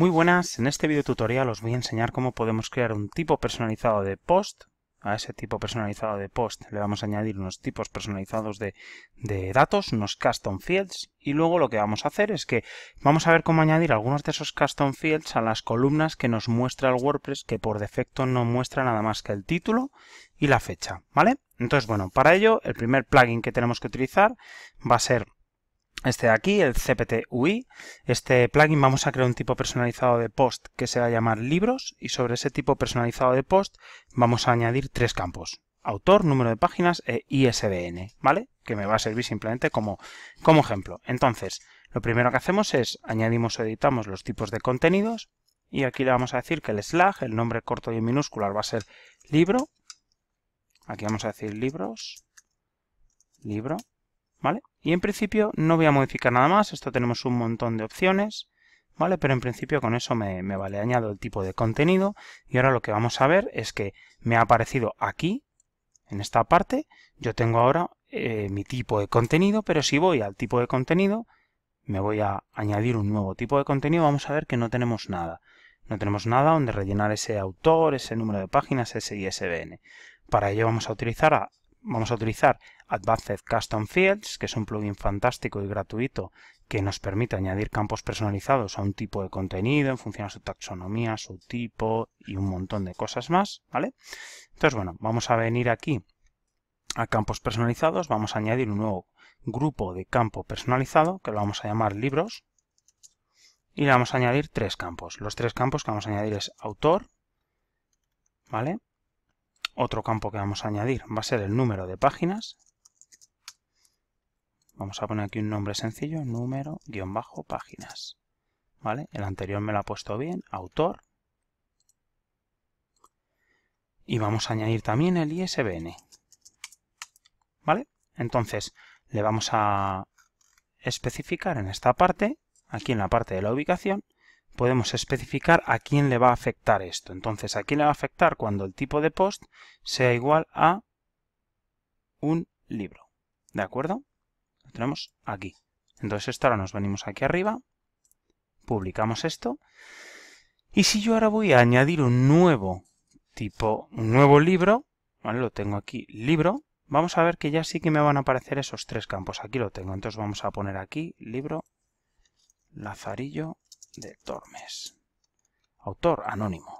Muy buenas, en este video tutorial os voy a enseñar cómo podemos crear un tipo personalizado de post. A ese tipo personalizado de post le vamos a añadir unos tipos personalizados de, datos, unos custom fields. Y luego lo que vamos a hacer es que vamos a ver cómo añadir algunos de esos custom fields a las columnas que nos muestra el WordPress, que por defecto no muestra nada más que el título y la fecha, ¿vale? Entonces, bueno, para ello, el primer plugin que tenemos que utilizar va a ser este de aquí, el CPT UI. Este plugin vamos a crear un tipo personalizado de post que se va a llamar libros y sobre ese tipo personalizado de post vamos a añadir tres campos. Autor, número de páginas e ISBN, ¿vale? Que me va a servir simplemente como, como ejemplo. Entonces, lo primero que hacemos es añadimos o editamos los tipos de contenidos y aquí le vamos a decir que el slash, el nombre corto y en minúsculas va a ser libro. Aquí vamos a decir libros, libro, ¿vale? Y en principio no voy a modificar nada más, esto tenemos un montón de opciones, ¿vale? Pero en principio con eso me, vale, añado el tipo de contenido y ahora lo que vamos a ver es que me ha aparecido aquí, en esta parte, yo tengo ahora eh, mi tipo de contenido, pero si voy al tipo de contenido, me voy a añadir un nuevo tipo de contenido, vamos a ver que no tenemos nada. No tenemos nada donde rellenar ese autor, ese número de páginas, ese ISBN. Para ello vamos a utilizar, vamos a utilizar Advanced Custom Fields, que es un plugin fantástico y gratuito que nos permite añadir campos personalizados a un tipo de contenido en función a su taxonomía, su tipo y un montón de cosas más, ¿vale? Entonces, bueno, vamos a venir aquí a campos personalizados, vamos a añadir un nuevo grupo de campo personalizado que lo vamos a llamar libros y le vamos a añadir tres campos. Los tres campos que vamos a añadir es autor, ¿vale? Otro campo que vamos a añadir va a ser el número de páginas, Vamos a poner aquí un nombre sencillo, número, guión bajo, páginas. ¿Vale? El anterior me lo ha puesto bien, autor. Y vamos a añadir también el ISBN. ¿Vale? Entonces, le vamos a especificar en esta parte, aquí en la parte de la ubicación, podemos especificar a quién le va a afectar esto. Entonces, ¿a quién le va a afectar cuando el tipo de post sea igual a un libro? ¿De acuerdo? tenemos aquí. Entonces esto ahora nos venimos aquí arriba, publicamos esto, y si yo ahora voy a añadir un nuevo tipo, un nuevo libro, ¿vale? Lo tengo aquí, libro, vamos a ver que ya sí que me van a aparecer esos tres campos. Aquí lo tengo, entonces vamos a poner aquí, libro, Lazarillo de Tormes. Autor anónimo.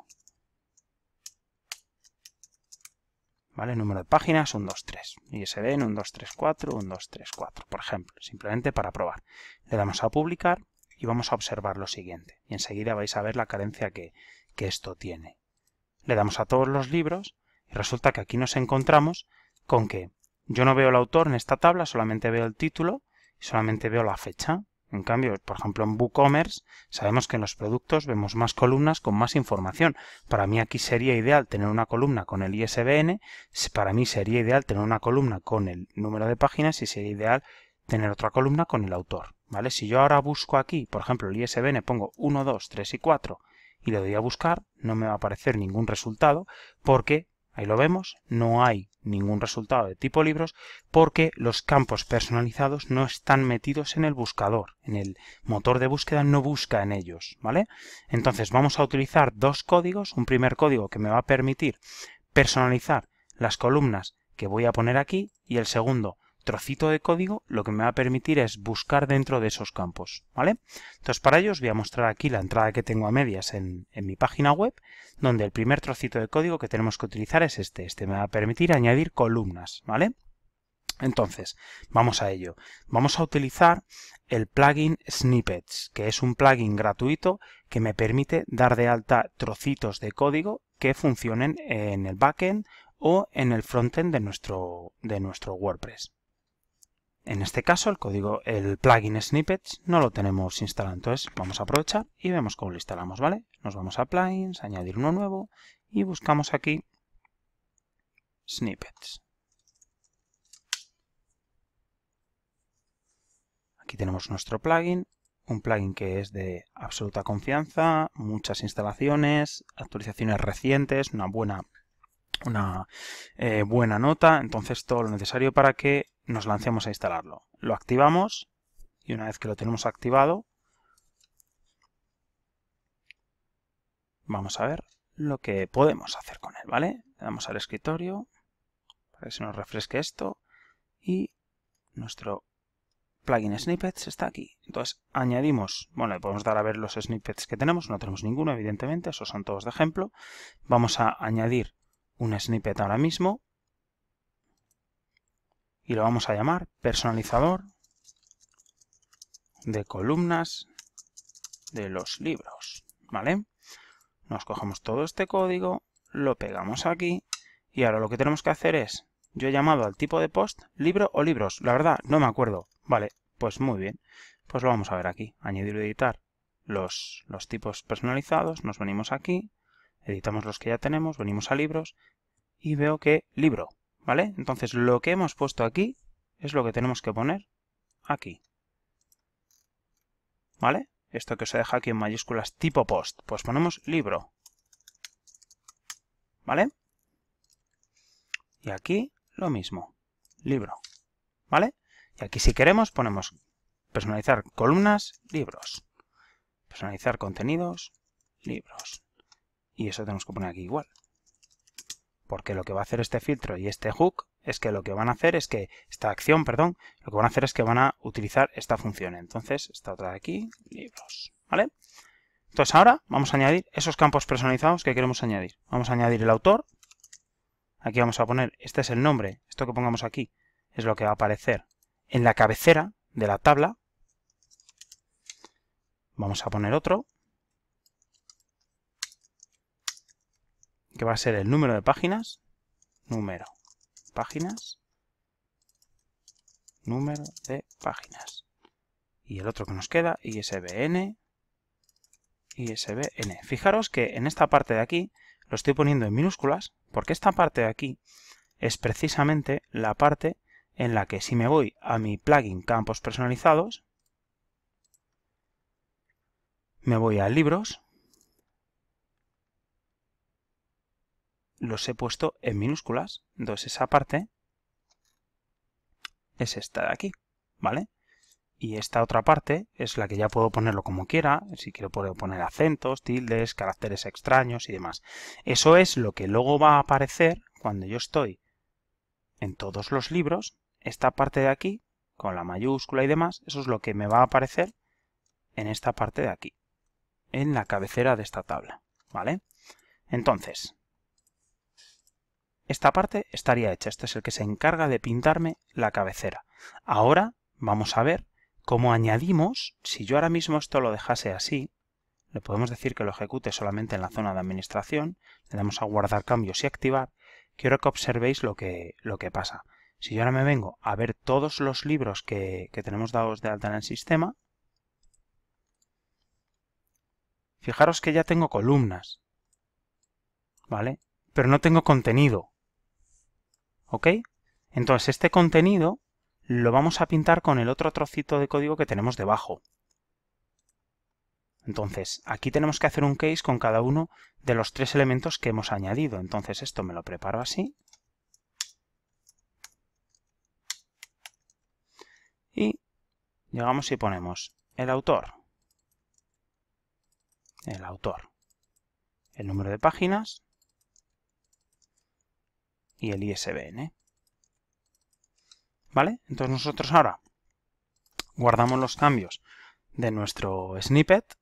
número de páginas, 1, 2, 3. Y se ven 1, 2, 3, 4, 1, 2, 3, 4, por ejemplo, simplemente para probar. Le damos a publicar y vamos a observar lo siguiente. Y enseguida vais a ver la carencia que, que esto tiene. Le damos a todos los libros y resulta que aquí nos encontramos con que yo no veo el autor en esta tabla, solamente veo el título y solamente veo la fecha. En cambio, por ejemplo, en WooCommerce sabemos que en los productos vemos más columnas con más información. Para mí aquí sería ideal tener una columna con el ISBN, para mí sería ideal tener una columna con el número de páginas y sería ideal tener otra columna con el autor. ¿vale? Si yo ahora busco aquí, por ejemplo, el ISBN, pongo 1, 2, 3 y 4 y le doy a buscar, no me va a aparecer ningún resultado porque Ahí lo vemos, no hay ningún resultado de tipo libros porque los campos personalizados no están metidos en el buscador, en el motor de búsqueda no busca en ellos, ¿vale? Entonces vamos a utilizar dos códigos, un primer código que me va a permitir personalizar las columnas que voy a poner aquí y el segundo trocito de código lo que me va a permitir es buscar dentro de esos campos, ¿vale? Entonces para ello os voy a mostrar aquí la entrada que tengo a medias en, mi página web, donde el primer trocito de código que tenemos que utilizar es este. Este me va a permitir añadir columnas, ¿vale? Entonces, vamos a ello. Vamos a utilizar el plugin Snippets, que es un plugin gratuito que me permite dar de alta trocitos de código que funcionen en el backend o en el frontend de nuestro, de nuestro WordPress. En este caso el código, el plugin snippets no lo tenemos instalado, entonces vamos a aprovechar y vemos cómo lo instalamos, ¿vale? Nos vamos a plugins, añadir uno nuevo y buscamos aquí snippets. Aquí tenemos nuestro plugin, un plugin que es de absoluta confianza, muchas instalaciones, actualizaciones recientes, una buena, una, eh, buena nota, entonces todo lo necesario para que nos lancemos a instalarlo. Lo activamos y una vez que lo tenemos activado, vamos a ver lo que podemos hacer con él, ¿vale? Le damos al escritorio para que se nos refresque esto y nuestro plugin snippets está aquí. Entonces añadimos, bueno, le podemos dar a ver los snippets que tenemos, no tenemos ninguno evidentemente, esos son todos de ejemplo. Vamos a añadir un snippet ahora mismo y lo vamos a llamar personalizador de columnas de los libros, ¿vale? Nos cogemos todo este código, lo pegamos aquí y ahora lo que tenemos que hacer es, yo he llamado al tipo de post libro o libros, la verdad no me acuerdo, vale, pues muy bien, pues lo vamos a ver aquí, añadir y editar los, los tipos personalizados, nos venimos aquí, editamos los que ya tenemos, venimos a libros y veo que libro, ¿Vale? Entonces lo que hemos puesto aquí es lo que tenemos que poner aquí. ¿Vale? Esto que se deja aquí en mayúsculas tipo post. Pues ponemos libro. ¿Vale? Y aquí lo mismo. Libro. ¿Vale? Y aquí si queremos ponemos personalizar columnas, libros. Personalizar contenidos, libros. Y eso tenemos que poner aquí igual porque lo que va a hacer este filtro y este hook es que lo que van a hacer es que, esta acción, perdón, lo que van a hacer es que van a utilizar esta función. Entonces, esta otra de aquí, libros, ¿vale? Entonces ahora vamos a añadir esos campos personalizados que queremos añadir. Vamos a añadir el autor, aquí vamos a poner, este es el nombre, esto que pongamos aquí es lo que va a aparecer en la cabecera de la tabla. Vamos a poner otro, que va a ser el número de páginas, número, páginas, número de páginas. Y el otro que nos queda, ISBN, ISBN. Fijaros que en esta parte de aquí lo estoy poniendo en minúsculas, porque esta parte de aquí es precisamente la parte en la que si me voy a mi plugin Campos Personalizados, me voy a Libros, los he puesto en minúsculas. Entonces esa parte es esta de aquí, ¿vale? Y esta otra parte es la que ya puedo ponerlo como quiera. Si quiero puedo poner acentos, tildes, caracteres extraños y demás. Eso es lo que luego va a aparecer cuando yo estoy en todos los libros. Esta parte de aquí, con la mayúscula y demás, eso es lo que me va a aparecer en esta parte de aquí. En la cabecera de esta tabla, ¿vale? Entonces, esta parte estaría hecha. Este es el que se encarga de pintarme la cabecera. Ahora vamos a ver cómo añadimos, si yo ahora mismo esto lo dejase así, le podemos decir que lo ejecute solamente en la zona de administración, le damos a guardar cambios y activar, quiero que observéis lo que, lo que pasa. Si yo ahora me vengo a ver todos los libros que, que tenemos dados de alta en el sistema, fijaros que ya tengo columnas, ¿vale? Pero no tengo contenido. ¿Ok? Entonces este contenido lo vamos a pintar con el otro trocito de código que tenemos debajo. Entonces, aquí tenemos que hacer un case con cada uno de los tres elementos que hemos añadido. Entonces esto me lo preparo así. Y llegamos y ponemos el autor, el autor, el número de páginas, y el ISBN. ¿Vale? Entonces nosotros ahora guardamos los cambios de nuestro snippet,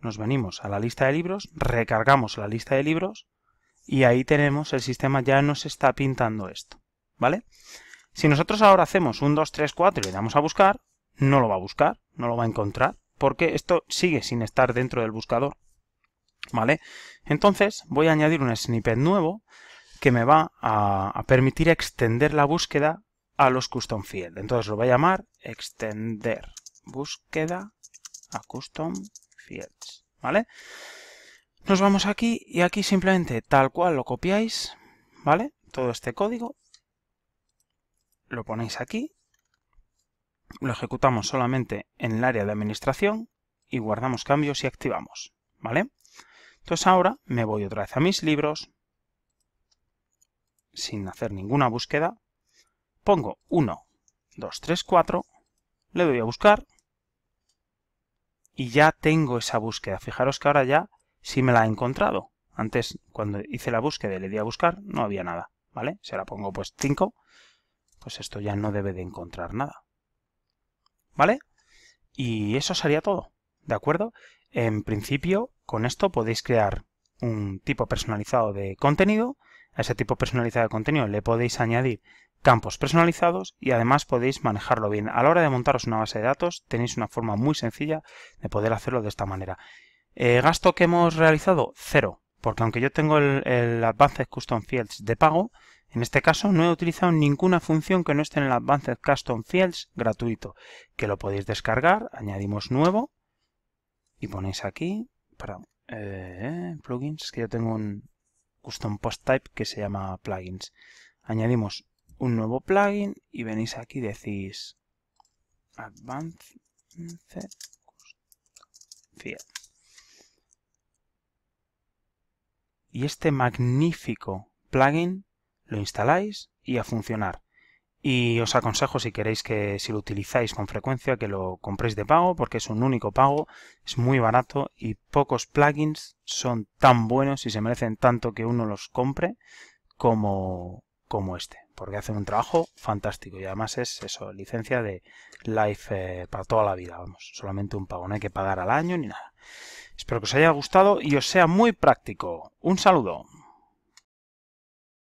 nos venimos a la lista de libros, recargamos la lista de libros y ahí tenemos el sistema ya nos está pintando esto, ¿vale? Si nosotros ahora hacemos un 2, 3, 4 y le damos a buscar, no lo va a buscar, no lo va a encontrar, porque esto sigue sin estar dentro del buscador. ¿vale? Entonces voy a añadir un snippet nuevo que me va a, permitir extender la búsqueda a los custom fields Entonces lo voy a llamar extender búsqueda a custom fields, ¿vale? Nos vamos aquí y aquí simplemente tal cual lo copiáis, ¿vale? Todo este código, lo ponéis aquí, lo ejecutamos solamente en el área de administración y guardamos cambios y activamos, ¿vale? Entonces ahora me voy otra vez a mis libros, sin hacer ninguna búsqueda, pongo 1, 2, 3, 4, le doy a buscar y ya tengo esa búsqueda. Fijaros que ahora ya sí me la he encontrado. Antes, cuando hice la búsqueda y le di a buscar, no había nada, ¿vale? Si la pongo pues 5, pues esto ya no debe de encontrar nada, ¿vale? Y eso sería todo, ¿de acuerdo? En principio, con esto podéis crear un tipo personalizado de contenido. A ese tipo personalizado de contenido le podéis añadir campos personalizados y además podéis manejarlo bien. A la hora de montaros una base de datos tenéis una forma muy sencilla de poder hacerlo de esta manera. Eh, gasto que hemos realizado, cero, porque aunque yo tengo el Advanced Custom Fields de pago, en este caso no he utilizado ninguna función que no esté en el Advanced Custom Fields gratuito, que lo podéis descargar, añadimos nuevo y ponéis aquí para eh, plugins, que yo tengo un custom post type que se llama plugins. Añadimos un nuevo plugin y venís aquí y decís advanced Y este magnífico plugin lo instaláis y a funcionar. Y os aconsejo, si queréis que si lo utilizáis con frecuencia, que lo compréis de pago, porque es un único pago, es muy barato y pocos plugins son tan buenos y se merecen tanto que uno los compre como, como este, porque hacen un trabajo fantástico y además es eso, licencia de Life eh, para toda la vida, vamos, solamente un pago, no hay que pagar al año ni nada. Espero que os haya gustado y os sea muy práctico. Un saludo.